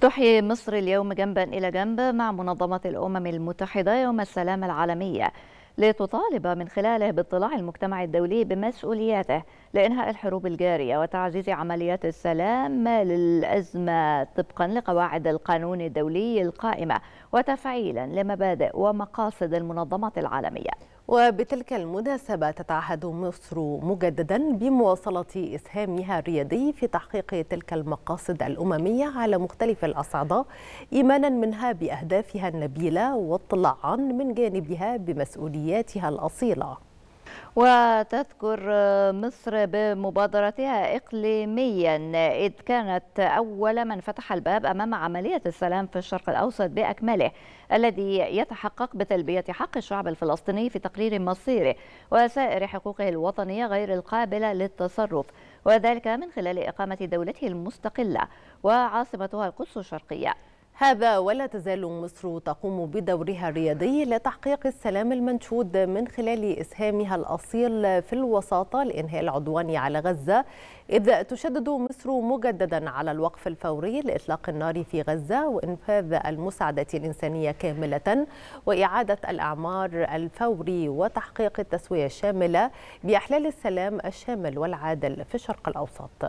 تحيي مصر اليوم جنبا إلى جنب مع منظمة الأمم المتحدة يوم السلام العالمية لتطالب من خلاله باطلاع المجتمع الدولي بمسؤولياته لإنهاء الحروب الجارية وتعزيز عمليات السلام للأزمة طبقا لقواعد القانون الدولي القائمة وتفعيلا لمبادئ ومقاصد المنظمة العالمية وبتلك المناسبة تتعهد مصر مجددا بمواصلة إسهامها الريادي في تحقيق تلك المقاصد الأممية على مختلف الأصعدة إيمانا منها بأهدافها النبيلة واطلاعا من جانبها بمسؤولياتها الأصيلة وتذكر مصر بمبادرتها إقليميا إذ كانت أول من فتح الباب أمام عملية السلام في الشرق الأوسط بأكمله الذي يتحقق بتلبية حق الشعب الفلسطيني في تقرير مصيره وسائر حقوقه الوطنية غير القابلة للتصرف وذلك من خلال إقامة دولته المستقلة وعاصمتها القدس الشرقية هذا ولا تزال مصر تقوم بدورها الريادي لتحقيق السلام المنشود من خلال إسهامها الأصيل في الوساطة لإنهاء العدوان على غزة إذ تشدد مصر مجددا على الوقف الفوري لإطلاق النار في غزة وإنفاذ المساعدات الإنسانية كاملة وإعادة الأعمار الفوري وتحقيق التسوية الشاملة بإحلال السلام الشامل والعادل في الشرق الأوسط